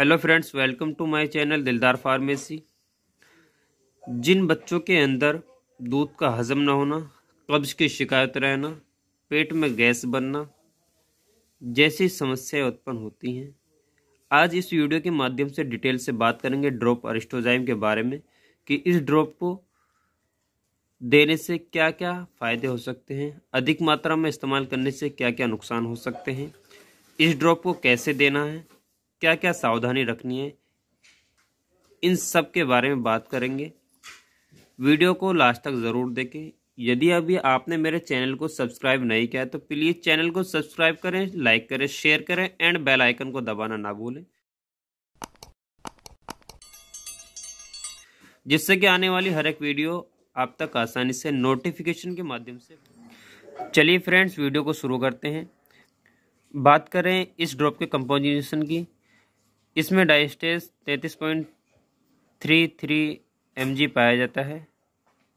hello friends welcome to my channel Dildar pharmacy जिन बच्चों के अंदर दूध का हजम ना होना कब्ज की शिकायत रहना पेट में गैस बनना जैसी समस्याएं उत्पन्न होती हैं आज इस वीडियो के माध्यम से डिटेल से बात करेंगे ड्रॉप अरिस्टोजाइम के बारे में कि इस ड्रॉप को देने से क्या क्या फ़ायदे हो सकते हैं अधिक मात्रा में इस्तेमाल करने से क्या क्या नुकसान हो सकते हैं इस ड्रॉप को कैसे देना है क्या क्या सावधानी रखनी है इन सब के बारे में बात करेंगे वीडियो को लास्ट तक ज़रूर देखें यदि अभी आपने मेरे चैनल को सब्सक्राइब नहीं किया तो प्लीज़ चैनल को सब्सक्राइब करें लाइक करें शेयर करें एंड बेल आइकन को दबाना ना भूलें जिससे कि आने वाली हर एक वीडियो आप तक आसानी से नोटिफिकेशन के माध्यम से चलिए फ्रेंड्स वीडियो को शुरू करते हैं बात करें इस ड्रॉप के कंपोजिशन की इसमें डाइस्टेज तैंतीस पॉइंट थ्री थ्री एम पाया जाता है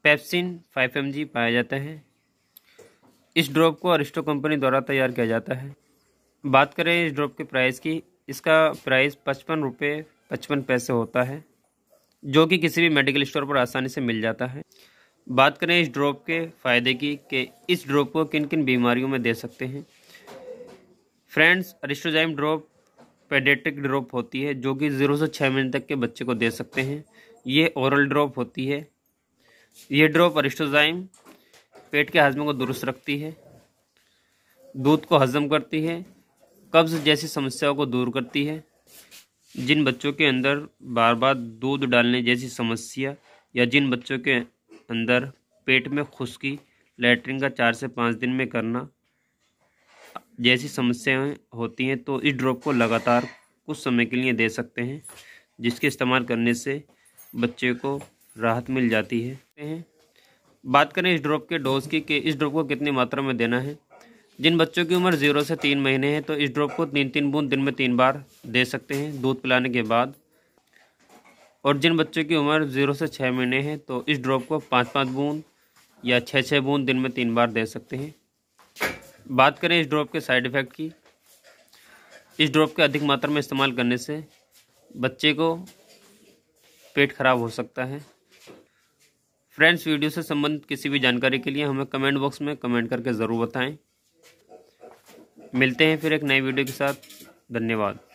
पेप्सिन फाइव एम पाया जाता है इस ड्रॉप को अरिस्टो कंपनी द्वारा तैयार किया जाता है बात करें इस ड्रॉप के प्राइस की इसका प्राइस पचपन रुपये पचपन पैसे होता है जो कि किसी भी मेडिकल स्टोर पर आसानी से मिल जाता है बात करें इस ड्रॉप के फ़ायदे की कि इस ड्रॉप को किन किन बीमारियों में दे सकते हैं friends Aristozyme drop paediatric drop होती है जो कि ज़ीरो से छः महीने तक के बच्चे को दे सकते हैं ये ओरल ड्रॉप होती है ये ड्रॉप अरिस्टोजाइम पेट के हाजमे को दुरुस्त रखती है दूध को हजम करती है कब्ज़ जैसी समस्याओं को दूर करती है जिन बच्चों के अंदर बार बार दूध डालने जैसी समस्या या जिन बच्चों के अंदर पेट में खुश्की लेटरिन का चार से पाँच दिन में करना जैसी समस्याएं होती हैं तो इस ड्रॉप को लगातार कुछ समय के लिए दे सकते हैं जिसके इस्तेमाल करने से बच्चे को राहत मिल जाती है बात करें इस ड्रॉप के डोज की कि इस ड्रॉप को कितनी मात्रा में देना है जिन बच्चों की उम्र ज़ीरो से तीन महीने है तो इस ड्रॉप को तीन तीन बूंद दिन में तीन बार दे सकते हैं दूध पिलाने के बाद और जिन बच्चों की उम्र ज़ीरो से छः महीने है तो इस ड्रॉप को पाँच पाँच बूंद या छः छः बूंद दिन में तीन बार दे सकते हैं बात करें इस ड्रॉप के साइड इफ़ेक्ट की इस ड्रॉप के अधिक मात्रा में इस्तेमाल करने से बच्चे को पेट खराब हो सकता है फ्रेंड्स वीडियो से संबंधित किसी भी जानकारी के लिए हमें कमेंट बॉक्स में कमेंट करके ज़रूर बताएं मिलते हैं फिर एक नई वीडियो के साथ धन्यवाद